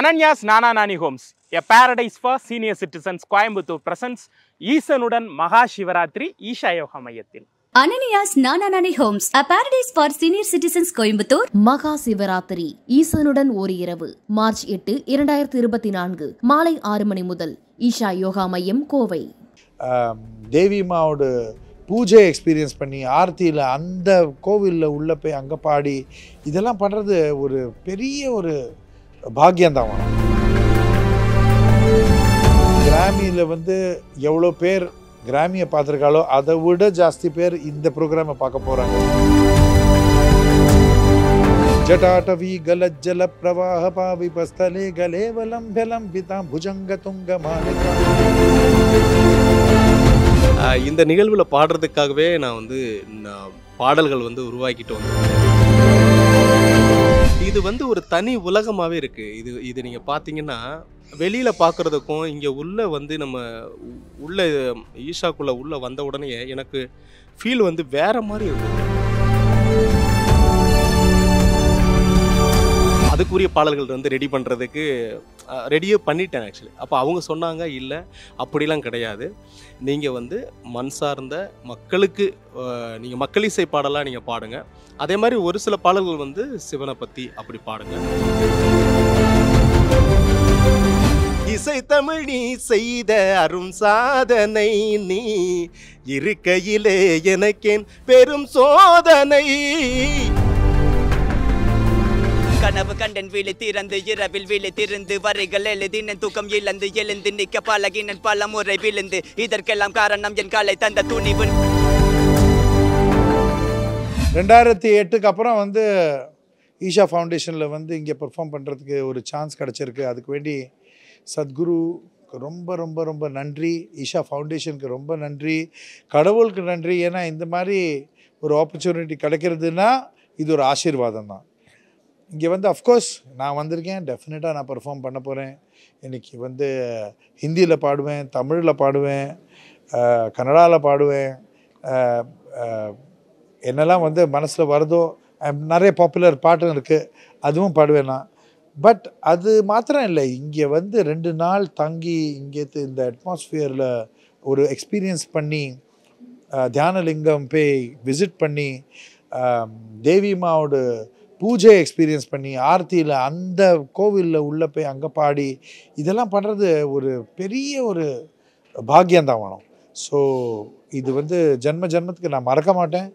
Ananya's Nana Nani homes a paradise for senior citizens Coimbatore presents ஈசனுடன் மகா சிவராத்திரி ஈஷா யோகா மையத்தில் Ananya's Nani homes a paradise for senior citizens Coimbatore Maha Shivaratri ஈசனுடன் ஒரு இரவு March எட்டு இரண்டாயிரத்தி இருபத்தி நான்கு மாலை ஆறு மணி முதல் ஈஷா யோகா மையம் கோவை தேவிமாவோட பூஜை எக்ஸ்பீரியன்ஸ் பண்ணி ஆர்த்தியில் அந்த கோவிலில் உள்ளே போய் அங்கே பாடி இதெல்லாம் பண்ணுறது ஒரு பெரிய ஒரு பாக்கியந்தான் கிராமியில் வந்து எவ்வளோ பேர் கிராமியை பார்த்துருக்காளோ அதை விட ஜாஸ்தி பேர் இந்த ப்ரோக்ராமை பார்க்க போகிறாங்க ஜட்டாட்டவி கலஜல பிரவாக பாவி பஸ்தலே கலேவலம் பிதாம் புஜங்க துங்க இந்த நிகழ்வில் பாடுறதுக்காகவே நான் வந்து பாடல்கள் வந்து உருவாக்கிட்டு வந்தேன் இது வந்து ஒரு தனி உலகமாகவே இருக்குது இது இது நீங்கள் பார்த்தீங்கன்னா வெளியில் பார்க்குறதுக்கும் இங்கே உள்ளே வந்து நம்ம உள்ளே ஈஷாக்குள்ளே உள்ளே வந்த உடனே எனக்கு ஃபீல் வந்து வேற மாதிரி இருக்கும் அதுக்குரிய பாடல்கள் வந்து ரெடி பண்ணுறதுக்கு ரெடியே பண்ணிட்டேன் ஆக்சுவலி அப்போ அவங்க சொன்னாங்க இல்லை அப்படிலாம் கிடையாது நீங்கள் வந்து மண் சார்ந்த மக்களுக்கு நீங்கள் மக்கள் இசை பாடலாக நீங்கள் பாடுங்க அதே மாதிரி ஒரு சில பாடல்கள் வந்து சிவனை பற்றி அப்படி பாடுங்க இசை தமிழ் நீ செய்த அரும் சாதனை நீ இருக்கையிலே எனக்கேன் பெரும் சோதனை கனவு கண்டன் வீழி திறந்து இரவில் வீழி திருந்து வரைகள் எழுதினன் தூக்கம் இழந்து எழுந்து நிற்க பழகினன் பல முறை விழுந்து இதற்கெல்லாம் காரணம் என் காலை தந்த துணிவு ரெண்டாயிரத்தி எட்டுக்கு அப்புறம் வந்து ஈஷா ஃபவுண்டேஷனில் வந்து இங்கே பெர்ஃபார்ம் பண்ணுறதுக்கு ஒரு சான்ஸ் கிடச்சிருக்கு அதுக்கு வேண்டி சத்குரு ரொம்ப ரொம்ப ரொம்ப நன்றி ஈஷா ஃபவுண்டேஷனுக்கு ரொம்ப நன்றி கடவுளுக்கு நன்றி ஏன்னா இந்த மாதிரி ஒரு ஆப்பர்ச்சுனிட்டி கிடைக்கிறதுனா இது ஒரு ஆசீர்வாதம் தான் இங்கே வந்து அஃப்கோர்ஸ் நான் வந்திருக்கேன் டெஃபினட்டாக நான் பர்ஃபார்ம் பண்ண போகிறேன் இன்றைக்கி வந்து ஹிந்தியில் பாடுவேன் தமிழில் பாடுவேன் கன்னடாவில் பாடுவேன் என்னெல்லாம் வந்து மனசில் வருதோ நிறைய பாப்புலர் பாட்டும் இருக்குது அதுவும் பாடுவேன் நான் பட் அது மாத்திரம் இல்லை இங்கே வந்து ரெண்டு நாள் தங்கி இங்கே இந்த அட்மாஸ்ஃபியரில் ஒரு எக்ஸ்பீரியன்ஸ் பண்ணி தியானலிங்கம் போய் விசிட் பண்ணி தேவிமாவோட பூஜை எக்ஸ்பீரியன்ஸ் பண்ணி ஆர்த்தியில் அந்த கோவிலில் உள்ளே போய் அங்கே பாடி இதெல்லாம் பண்ணுறது ஒரு பெரிய ஒரு பாக்கியந்தான் வேணும் ஸோ இது வந்து ஜென்ம ஜென்மத்துக்கு நான் மறக்க மாட்டேன்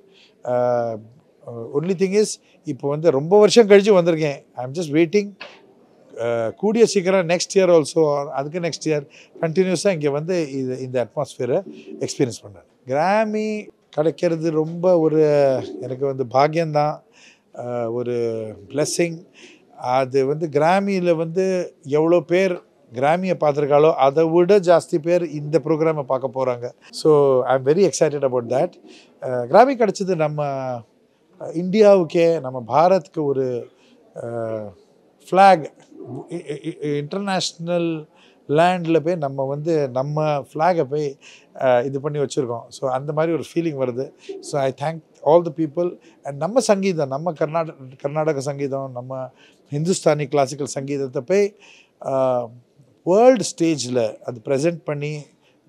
ஒன்லி திங் இஸ் இப்போ வந்து ரொம்ப வருஷம் கழித்து வந்திருக்கேன் ஐ எம் ஜஸ்ட் வெயிட்டிங் கூடிய சீக்கிரம் நெக்ஸ்ட் இயர் ஆல்சோ அதுக்கு நெக்ஸ்ட் இயர் கண்டினியூஸாக இங்கே வந்து இது இந்த அட்மாஸ்ஃபியரை எக்ஸ்பீரியன்ஸ் பண்ணேன் கிராமி கிடைக்கிறது ரொம்ப ஒரு எனக்கு வந்து பாக்கியம்தான் ஒரு பிளஸ்ஸிங் அது வந்து கிராமியில் வந்து எவ்வளோ பேர் கிராமியை பார்த்துருக்காளோ அதை விட ஜாஸ்தி பேர் இந்த ப்ரோக்ராமை பார்க்க போகிறாங்க so I am very excited about that Grammy கிடச்சது நம்ம இந்தியாவுக்கே நம்ம பாரத்துக்கு ஒரு ஃப்ளாக் இன்டர்நேஷ்னல் லேண்டில் போய் நம்ம வந்து நம்ம ஃப்ளாகை போய் இது பண்ணி வச்சுருக்கோம் ஸோ அந்த மாதிரி ஒரு ஃபீலிங் வருது so I thank all the people and நம்ம சங்கீதம் நம்ம கர்நாடக கர்நாடக சங்கீதம் நம்ம ஹிந்துஸ்தானி கிளாசிக்கல் சங்கீதத்தை போய் வேர்ல்டு ஸ்டேஜில் அது ப்ரெசென்ட் பண்ணி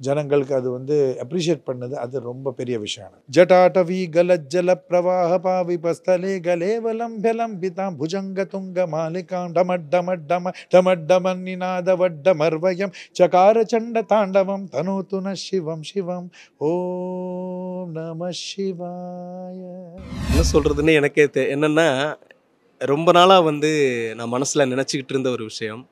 ஜனங்களுக்கு அது வந்து அப்ரிஷியேட் பண்ணது அது ரொம்ப பெரிய விஷயம் ஜட்டாடவி கலஜல பிரவாக பாவி பஸ்தலே கலேவலம் பிதாம் புஜங்க துங்க மாலிகாம் டமட் டம டமட்டமன் நிநாத வட்ட மர்வயம் சகார சண்ட தாண்டவம் தனோத்து ந சிவம் சிவம் ஓம் நம சிவாய என்ன சொல்கிறதுன்னு எனக்கே என்னன்னா ரொம்ப நாளாக வந்து நான் மனசில் நினச்சிக்கிட்டு இருந்த ஒரு விஷயம்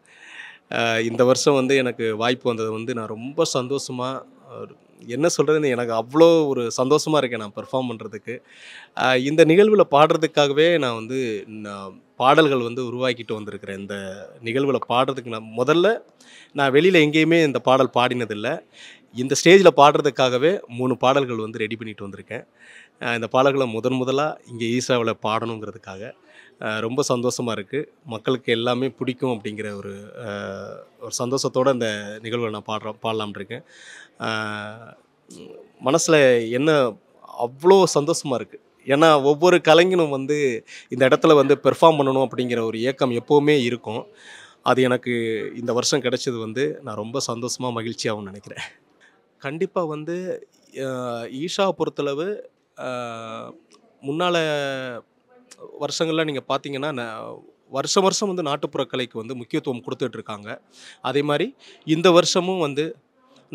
இந்த வருஷம் வந்து எனக்கு வாய்ப்பு வந்தது வந்து நான் ரொம்ப சந்தோஷமாக என்ன சொல்கிறதுன்னு எனக்கு அவ்வளோ ஒரு சந்தோஷமாக இருக்கேன் நான் பெர்ஃபார்ம் பண்ணுறதுக்கு இந்த நிகழ்வில் பாடுறதுக்காகவே நான் வந்து நான் பாடல்கள் வந்து உருவாக்கிட்டு வந்திருக்கிறேன் இந்த நிகழ்வில் பாடுறதுக்கு நான் முதல்ல நான் வெளியில் எங்கேயுமே இந்த பாடல் பாடினதில்லை இந்த ஸ்டேஜில் பாடுறதுக்காகவே மூணு பாடல்கள் வந்து ரெடி பண்ணிட்டு வந்திருக்கேன் இந்த பாடல்களை முதன் முதலாக இங்கே ஈஸாவில் பாடணுங்கிறதுக்காக ரொம்ப சந்தோஷமாக இருக்குது மக்களுக்கு எல்லாமே பிடிக்கும் அப்படிங்கிற ஒரு ஒரு சந்தோஷத்தோடு அந்த நிகழ்வை நான் பாடுறோம் பாடலாம்னு இருக்கேன் மனசில் என்ன அவ்வளோ சந்தோஷமாக இருக்குது ஏன்னா ஒவ்வொரு கலைஞனும் வந்து இந்த இடத்துல வந்து பெர்ஃபார்ம் பண்ணணும் அப்படிங்கிற ஒரு ஏக்கம் எப்போவுமே இருக்கும் அது எனக்கு இந்த வருஷம் கிடைச்சது வந்து நான் ரொம்ப சந்தோஷமாக மகிழ்ச்சியாகவும் நினைக்கிறேன் கண்டிப்பாக வந்து ஈஷா பொறுத்தளவு முன்னால் வருஷங்களில் நீங்கள் பார்த்தீங்கன்னா வருஷம் வருஷம் வந்து நாட்டுப்புற கலைக்கு வந்து முக்கியத்துவம் கொடுத்துட்ருக்காங்க அதே மாதிரி இந்த வருஷமும் வந்து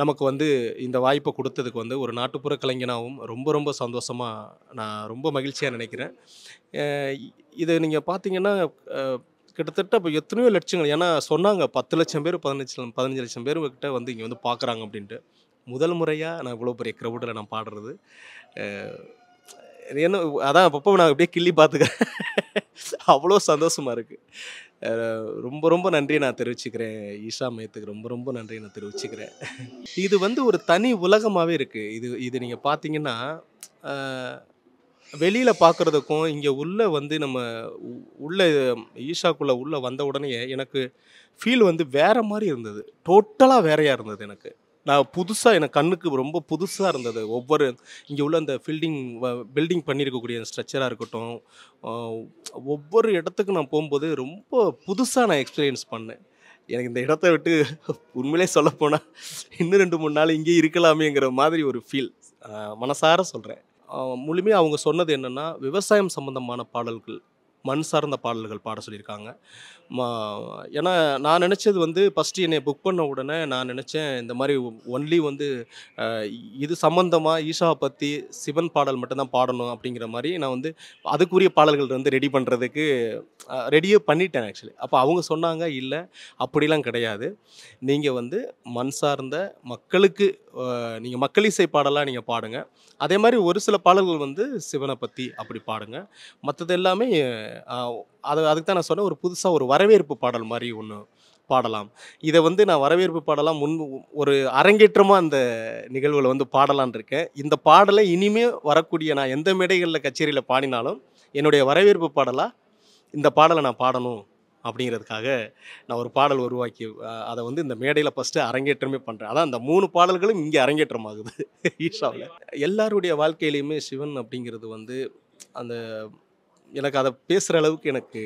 நமக்கு வந்து இந்த வாய்ப்பை கொடுத்ததுக்கு வந்து ஒரு நாட்டுப்புற கலைஞனாகவும் ரொம்ப ரொம்ப சந்தோஷமாக நான் ரொம்ப மகிழ்ச்சியாக நினைக்கிறேன் இதை நீங்கள் பார்த்தீங்கன்னா கிட்டத்தட்ட இப்போ எத்தனையோ லட்சங்கள் ஏன்னா சொன்னாங்க பத்து லட்சம் பேர் பதினஞ்சு பதினஞ்சு லட்சம் பேர் கிட்டே வந்து இங்கே வந்து பார்க்குறாங்க அப்படின்ட்டு முதல் முறையாக நான் இவ்வளோ பெரிய க்ரௌடில் நான் பாடுறது என்ன அதான் அப்பப்போ நான் அப்படியே கிள்ளி பார்த்துக்கிறேன் அவ்வளோ சந்தோஷமாக இருக்குது ரொம்ப ரொம்ப நன்றி நான் தெரிவிச்சுக்கிறேன் ஈஷா மையத்துக்கு ரொம்ப ரொம்ப நன்றி நான் தெரிவிச்சுக்கிறேன் இது வந்து ஒரு தனி உலகமாகவே இருக்குது இது இது நீங்கள் பார்த்தீங்கன்னா வெளியில் பார்க்குறதுக்கும் இங்கே உள்ளே வந்து நம்ம உள்ளே ஈஷாக்குள்ளே உள்ளே வந்த உடனே எனக்கு ஃபீல் வந்து வேறு மாதிரி இருந்தது டோட்டலாக வேறையாக இருந்தது எனக்கு நான் புதுசாக எனக்கு கண்ணுக்கு ரொம்ப புதுசாக இருந்தது ஒவ்வொரு இங்கே உள்ள அந்த ஃபீல்டிங் பில்டிங் பண்ணியிருக்கக்கூடிய ஸ்ட்ரக்சராக இருக்கட்டும் ஒவ்வொரு இடத்துக்கு நான் போகும்போது ரொம்ப புதுசாக நான் எக்ஸ்பீரியன்ஸ் பண்ணேன் எனக்கு இந்த இடத்த விட்டு உண்மையிலே சொல்லப்போனால் இன்னும் ரெண்டு மூணு நாள் இங்கே இருக்கலாமேங்கிற மாதிரி ஒரு ஃபீல் மனசார சொல்கிறேன் முழுமையாக அவங்க சொன்னது என்னென்னா விவசாயம் சம்மந்தமான பாடல்கள் மண் சார்ந்த பாடல்கள் பாட சொல்லியிருக்காங்க ஏன்னா நான் நினச்சது வந்து ஃபஸ்ட்டு என்னை புக் பண்ண உடனே நான் நினச்சேன் இந்த மாதிரி ஒன்லி வந்து இது சம்மந்தமாக ஈஷாவை பற்றி சிவன் பாடல் மட்டும்தான் பாடணும் அப்படிங்கிற மாதிரி நான் வந்து அதுக்குரிய பாடல்கள் வந்து ரெடி பண்ணுறதுக்கு ரெடியே பண்ணிட்டேன் ஆக்சுவலி அப்போ அவங்க சொன்னாங்க இல்லை அப்படிலாம் கிடையாது நீங்கள் வந்து மண் சார்ந்த மக்களுக்கு நீங்கள் மக்கள் இசை பாடலாக நீங்கள் பாடுங்க அதே மாதிரி ஒரு சில பாடல்கள் வந்து சிவனை பற்றி அப்படி பாடுங்க மற்றது எல்லாமே அது அதுக்கு தான் நான் சொன்னேன் ஒரு புதுசாக ஒரு வரவேற்பு பாடல் மாதிரி ஒன்று பாடலாம் இதை வந்து நான் வரவேற்பு பாடலாம் முன் ஒரு அரங்கேற்றமாக அந்த நிகழ்வில் வந்து பாடலான் இருக்கேன் இந்த பாடலை இனிமே வரக்கூடிய நான் எந்த மேடைகளில் கச்சேரியில் பாடினாலும் என்னுடைய வரவேற்பு பாடலாக இந்த பாடலை நான் பாடணும் அப்படிங்கிறதுக்காக நான் ஒரு பாடல் உருவாக்கி அதை வந்து இந்த மேடையில் ஃபஸ்ட்டு அரங்கேற்றமே பண்ணுறேன் அதான் அந்த மூணு பாடல்களும் இங்கே அரங்கேற்றம் ஆகுது ஈஷாவில் எல்லாருடைய வாழ்க்கையிலையுமே சிவன் அப்படிங்கிறது வந்து அந்த எனக்கு அதை பேசுகிற அளவுக்கு எனக்கு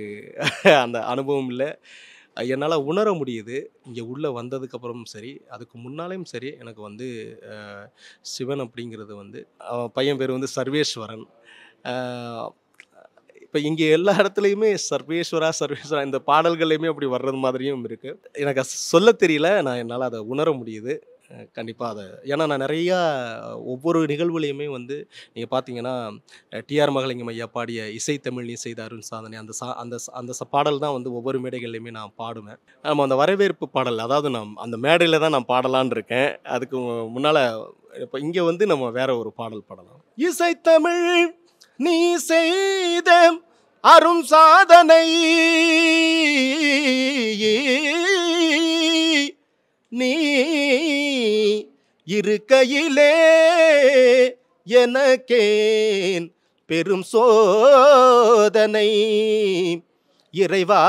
அந்த அனுபவம் இல்லை என்னால் உணர முடியுது இங்கே உள்ளே வந்ததுக்கப்புறமும் சரி அதுக்கு முன்னாலேயும் சரி எனக்கு வந்து சிவன் அப்படிங்கிறது வந்து அவன் பையன் பேர் வந்து சர்வேஸ்வரன் இப்போ இங்கே எல்லா இடத்துலையுமே சர்வேஸ்வரா சர்வேஸ்வரா இந்த பாடல்கள்லையுமே அப்படி வர்றது மாதிரியும் இருக்குது எனக்கு சொல்ல தெரியல நான் என்னால் அதை உணர முடியுது கண்டிப்பாக அதை ஏன்னா நான் நிறையா ஒவ்வொரு நிகழ்வுலையுமே வந்து நீங்கள் பார்த்தீங்கன்னா டிஆர் மகளிங்கம் ஐயா பாடிய இசை தமிழ் நீ செய்தாருன்னு சாதனை அந்த சா அந்த அந்த பாடல் தான் வந்து ஒவ்வொரு மேடைகள்லையுமே நான் பாடுவேன் நம்ம அந்த வரவேற்பு பாடல் அதாவது நான் அந்த மேடையில் தான் நான் பாடலான் இருக்கேன் அதுக்கு முன்னால் இப்போ இங்கே வந்து நம்ம வேற ஒரு பாடல் பாடலாம் இசை தமிழ் நீ செய்த அரும் சாதனை நீ இருக்கையிலே எனக்கேன் பெரும் சோதனை இறைவா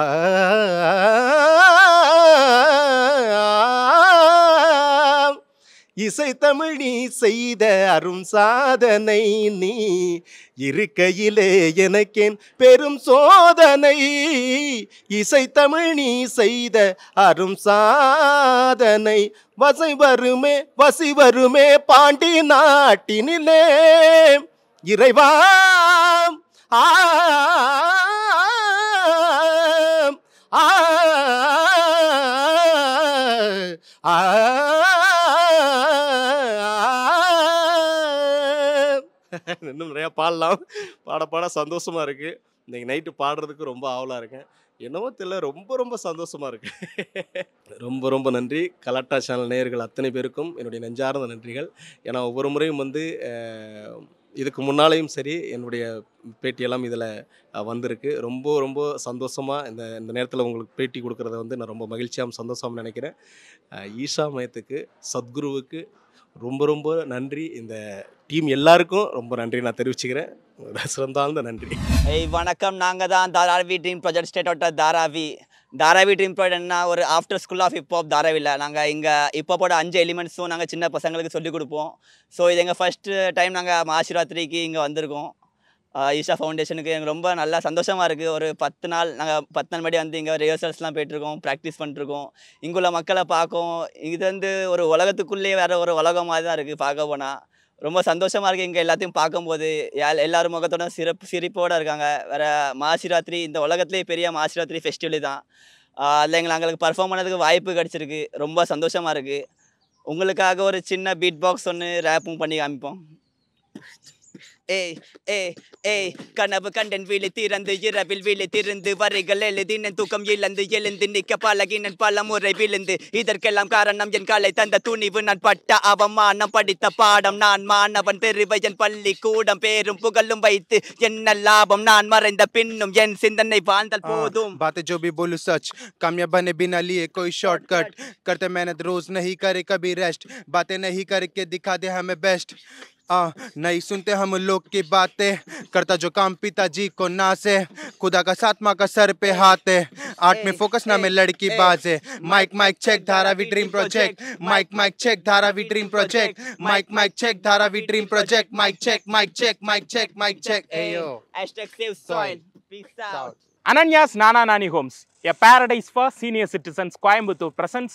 ஆ இசை தமிழ் நீ செய்த அரும் சாதனை நீ இருக்கையிலே எனக்கேன் பெரும் சோதனை இசை தமிழ் நீ செய்த அரும் சாதனை வசை வருமே வசி வருமே பாண்டி நாட்டினிலே இறைவா ஆ ஆ ஆ இன்னும் நிறையா பாடலாம் பாட பாட சந்தோஷமாக இருக்குது இன்றைக்கி நைட்டு பாடுறதுக்கு ரொம்ப ஆவலாக இருக்கேன் என்னவோ தெரியல ரொம்ப ரொம்ப சந்தோஷமாக இருக்குது ரொம்ப ரொம்ப நன்றி கலாட்டா சேனல் நேயர்கள் அத்தனை பேருக்கும் என்னுடைய நெஞ்சார்ந்த நன்றிகள் ஏன்னா ஒவ்வொரு முறையும் வந்து இதுக்கு முன்னாலேயும் சரி என்னுடைய பேட்டியெல்லாம் இதில் வந்திருக்கு ரொம்ப ரொம்ப சந்தோஷமாக இந்த இந்த நேரத்தில் உங்களுக்கு பேட்டி கொடுக்குறத வந்து நான் ரொம்ப மகிழ்ச்சியாகவும் சந்தோஷமாக நினைக்கிறேன் ஈஷா மயத்துக்கு சத்குருவுக்கு ரொம்ப ரொம்ப நன்றி இந்த டீம் எல்லாருக்கும் ரொம்ப நன்றி நான் தெரிவிச்சுக்கிறேன் சிறந்தாழ்ந்த நன்றி வணக்கம் நாங்கள் தான் தாராவி ட்ரீம் ப்ராஜெக்ட் ஸ்டேட்டோட தாராவி தாராவி ட்ரீம் என்ன ஒரு ஆஃப்டர் ஸ்கூல் ஆஃப் ஹிப்ஹாப் தாராவியில் நாங்கள் இங்கே இப்போ போட அஞ்சு எலிமெண்ட்ஸும் நாங்கள் சின்ன பசங்களுக்கு சொல்லிக் கொடுப்போம் ஸோ இது எங்கள் ஃபஸ்ட்டு டைம் நாங்கள் மாசிராத்திரிக்கு இங்கே வந்திருக்கோம் ஈஷா ஃபவுண்டேஷனுக்கு எங்கள் ரொம்ப நல்லா சந்தோஷமாக இருக்குது ஒரு பத்து நாள் நாங்கள் பத்து நாள் மணி வந்து இங்கே ரிஹர்சல்ஸ்லாம் போயிட்டுருக்கோம் ப்ராக்டிஸ் பண்ணிட்டுருக்கோம் இங்குள்ள மக்களை பார்க்கும் இது வந்து ஒரு உலகத்துக்குள்ளேயே வேறு ஒரு உலகமாக தான் இருக்குது பார்க்க போனால் ரொம்ப சந்தோஷமாக இருக்குது இங்கே எல்லாத்தையும் பார்க்கும்போது எல்லார் முகத்தோட சிறப்பு சிரிப்போடு இருக்காங்க வேறு மாசிராத்திரி இந்த உலகத்துலேயே பெரிய மாசிராத்திரி ஃபெஸ்டிவல் தான் அதில் எங்களை எங்களுக்கு பர்ஃபார்ம் பண்ணதுக்கு வாய்ப்பு கிடச்சிருக்கு ரொம்ப சந்தோஷமாக இருக்குது உங்களுக்காக ஒரு சின்ன பீட் பாக்ஸ் ஒன்று ரேப்பும் பண்ணி காமிப்போம் ஏய் ஏய் ஏய் கனவு கண்டன் வீழி திறந்து இரவில் வீழி திருந்து வரைகள் எழுதினன் தூக்கம் இழந்து எழுந்து நிற்க பழகினன் பல முறை விழுந்து இதற்கெல்லாம் காரணம் என் காலை தந்த துணிவு நான் பட்ட அவமானம் படித்த பாடம் நான் மாணவன் பெருவையன் பள்ளி கூடம் பேரும் புகழும் வைத்து என்ன லாபம் நான் மறைந்த பின்னும் என் சிந்தனை வாழ்ந்தால் போதும் बातें जो भी बोलू सच कामयाब बने बिना लिए कोई शॉर्टकट करते मेहनत रोज नहीं करे कभी रेस्ट बातें नहीं करके दिखा दे हमें बेस्ट आ, नहीं सुनते हम लोग की बातें करता जो काम पिताजी को ना से खुदा का साथ माँ का सर पे हाथ है आर्ट में फोकस ना में लड़की बाजे mic mic check Dharavi dream project mic mic check Dharavi dream project mic mic check Dharavi dream project mic check mic check mic check mic check Ananya's Nana Nani homes a paradise for senior citizens Coimbatore presents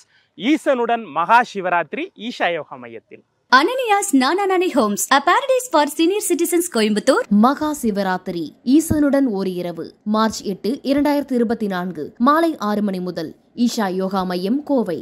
ஈசனுடன் மகா சிவராத்திரி ஈஷா யோகா மையத்தில் Ananya's Nana Nani homes a paradise for senior citizens Coimbatore Maha Shivaratri ஈசனுடன் ஒரு இரவு March எட்டு இரண்டாயிரத்தி இருபத்தி நான்கு மாலை ஆறு மணி முதல் ஈஷா யோகா மையம் கோவை